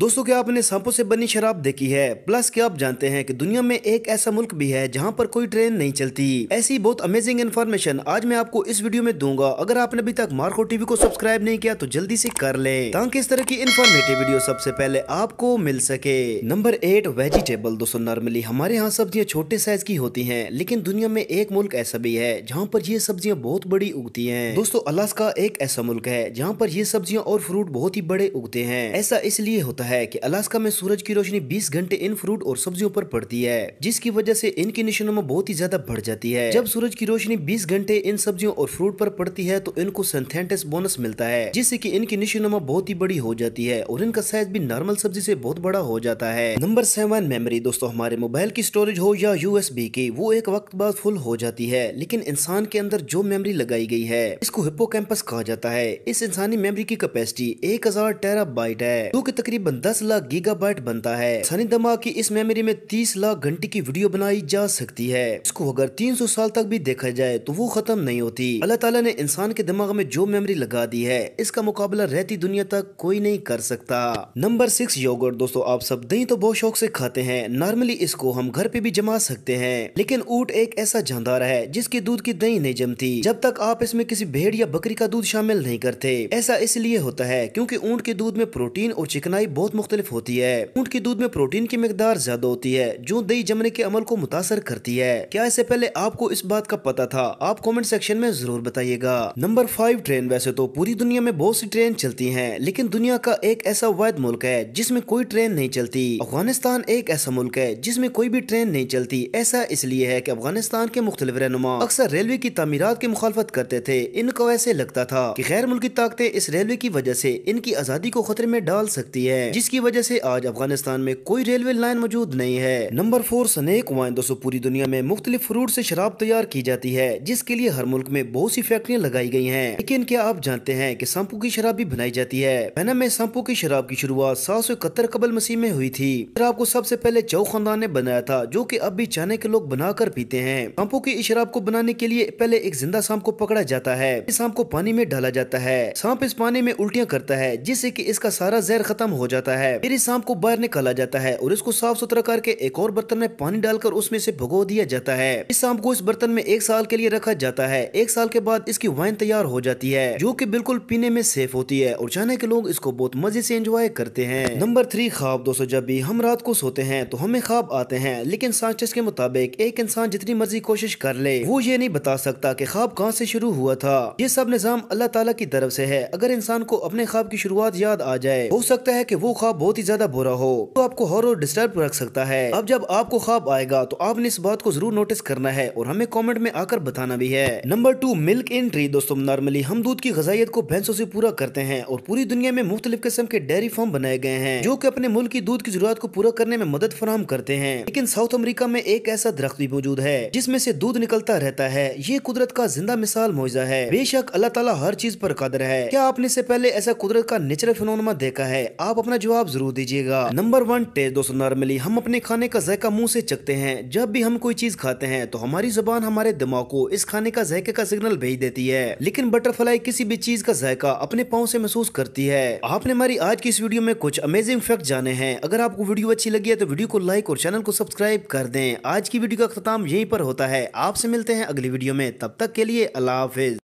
दोस्तों क्या आपने सांपों से बनी शराब देखी है प्लस क्या आप जानते हैं कि दुनिया में एक ऐसा मुल्क भी है जहां पर कोई ट्रेन नहीं चलती ऐसी बहुत अमेजिंग इन्फॉर्मेशन आज मैं आपको इस वीडियो में दूंगा अगर आपने अभी तक मार्को टीवी को सब्सक्राइब नहीं किया तो जल्दी से कर ले ताकि इस तरह की इन्फॉर्मेटिव वीडियो सबसे पहले आपको मिल सके नंबर एट वेजिटेबल दोस्तों नॉर्मली हमारे यहाँ सब्जियाँ छोटे साइज की होती है लेकिन दुनिया में एक मुल्क ऐसा भी है जहाँ पर ये सब्जियाँ बहुत बड़ी उगती है दोस्तों अलास्का एक ऐसा मुल्क है जहाँ पर ये सब्जियाँ और फ्रूट बहुत ही बड़े उगते हैं ऐसा इसलिए होता है है कि अलास्का में सूरज की रोशनी 20 घंटे इन फ्रूट और सब्जियों पर पड़ती है जिसकी वजह से इनकी निशानों बहुत ही ज्यादा बढ़ जाती है जब सूरज की रोशनी 20 घंटे इन सब्जियों और फ्रूट पर पड़ती है तो इनको सेंथेटिस बोनस मिलता है जिससे की इनकी में बहुत ही बड़ी हो जाती है और इनका साइज भी नॉर्मल सब्जी ऐसी बहुत बड़ा हो जाता है नंबर सेवन मेमोरी दोस्तों हमारे मोबाइल की स्टोरेज हो या यूएसबी की वो एक वक्त बाद फुल हो जाती है लेकिन इंसान के अंदर जो मेमोरी लगाई गई है इसको हिप्पो कहा जाता है इस इंसानी मेमोरी की कैपेसिटी एक हजार टेरा बाइट है जो की तकरीबन दस लाख गीगाबाइट बनता है सनी दमा की इस मेमोरी में तीस लाख घंटे की वीडियो बनाई जा सकती है इसको अगर सौ साल तक भी देखा जाए तो वो खत्म नहीं होती अल्लाह ताला ने इंसान के दिमाग में जो मेमोरी लगा दी है इसका मुकाबला रहती दुनिया तक कोई नहीं कर सकता नंबर सिक्स योगर्ट दोस्तों आप सब दही तो बहुत शौक से खाते हैं नॉर्मली इसको हम घर पे भी जमा सकते हैं लेकिन ऊट एक ऐसा जानदार है जिसके दूध की दही नहीं जमती जब तक आप इसमें किसी भेड़ या बकरी का दूध शामिल नहीं करते ऐसा इसलिए होता है क्योंकि ऊंट के दूध में प्रोटीन और चिकनाई बहुत मुख्तलिफ होती है ऊँट के दूध में प्रोटीन की मकदार ज्यादा होती है जो दही जमने के अमल को मुतासर करती है क्या इससे पहले आपको इस बात का पता था आप कॉमेंट सेक्शन में जरूर बताइएगा नंबर फाइव ट्रेन वैसे तो पूरी दुनिया में बहुत सी ट्रेन चलती है लेकिन दुनिया का एक ऐसा वायद मुल्क है जिसमे कोई ट्रेन नहीं चलती अफगानिस्तान एक ऐसा मुल्क है जिसमे कोई भी ट्रेन नहीं चलती ऐसा इसलिए है की अफगानिस्तान के मुख्तलिफ रहनुमा अक्सर रेलवे की तमीरत की मुखालफत करते थे इनको ऐसे लगता था की गैर मुल्की ताकतें इस रेलवे की वजह ऐसी इनकी आज़ादी को खतरे में डाल सकती है जिसकी वजह से आज अफगानिस्तान में कोई रेलवे लाइन मौजूद नहीं है नंबर फोर सनेक वाइन दोस्तों पूरी दुनिया में मुख्तलिफ फ्रूट ऐसी शराब तैयार की जाती है जिसके लिए हर मुल्क में बहुत सी फैक्ट्रियाँ लगाई गई है लेकिन क्या आप जानते हैं की संपू की शराब भी बनाई जाती है पैना में संपू की शराब की शुरुआत सात सौ इकहत्तर कबल मसीह में हुई थी शराब को सबसे पहले चौ खानदान ने बनाया था जो की अब भी चाने के लोग बनाकर पीते हैं सांपों की इस शराब को बनाने के लिए पहले एक जिंदा सांप को पकड़ा जाता है इस सांप को पानी में डाला जाता है सांप इस पानी में उल्टियाँ करता है जिससे कि इसका सारा जहर खत्म हो जाता जाता है फिर इस सांप को बाहर निकाला जाता है और इसको साफ सुथरा करके एक और बर्तन में पानी डालकर उसमें से भगो दिया जाता है इस सांप को इस बर्तन में एक साल के लिए रखा जाता है एक साल के बाद इसकी वाइन तैयार हो जाती है जो की बिल्कुल पीने में सेफ होती है और चाइना के लोग इसको बहुत मजे से एंजॉय करते हैं नंबर थ्री ख्वाब दोस्तों जब भी हम रात को सोते हैं तो हमें ख्वाब आते हैं लेकिन साइंटिस्ट के मुताबिक एक इंसान जितनी मर्जी कोशिश कर ले वो ये नहीं बता सकता कि ख्वाब कहाँ से शुरू हुआ था ये सब निज़ाम अल्लाह ताला की तरफ से है अगर इंसान को अपने ख्वाब की शुरुआत याद आ जाए हो सकता है कि वो वो ख्वाब बहुत ही ज्यादा बुरा हो तो आपको हर और डिस्टर्ब रख सकता है अब जब आपको ख्वाब आएगा तो आपने इस बात को जरूर नोटिस करना है और हमें कॉमेंट में आकर बताना भी है नंबर टू मिल्क एंट्री दोस्तों नॉर्मली हम दूध की गजाइत को भैंसों ऐसी पूरा करते हैं और पूरी दुनिया में मुख्तलि किस्म के डेयरी फार्म बनाए गए हैं जो की अपने मुल्क की दूध की जरूरत को पूरा करने में मदद फराम करते हैं लेकिन साउथ अमरीका में एक ऐसा दरख्त भी मौजूद है जिसमे ऐसी दूध निकलता रहता है ये कुदरत का जिंदा मिसाल मुआवजा है बेशक अल्लाह ताला हर चीज पर कदर है क्या आपने इससे पहले ऐसा कुदरत का नेचुरल फिनोनमा देखा है आप अपना जवाब जरूर दीजिएगा नंबर वन टेस्ट दोस्तों नॉर्मली हम अपने खाने का जायका मुंह से चखते हैं जब भी हम कोई चीज खाते हैं तो हमारी जुबान हमारे दिमाग को इस खाने का जायके का सिग्नल भेज देती है लेकिन बटरफ्लाई किसी भी चीज का जायका अपने पाँव ऐसी महसूस करती है आपने हमारी आज की इस वीडियो में कुछ अमेजिंग फैक्ट जाने हैं अगर आपको वीडियो अच्छी लगी है तो वीडियो को लाइक और चैनल को सब्सक्राइब कर दें आज की वीडियो का अख्ताम यहीं पर होता है आपसे मिलते हैं अगली वीडियो में तब तक के लिए अल्लाह हाफिज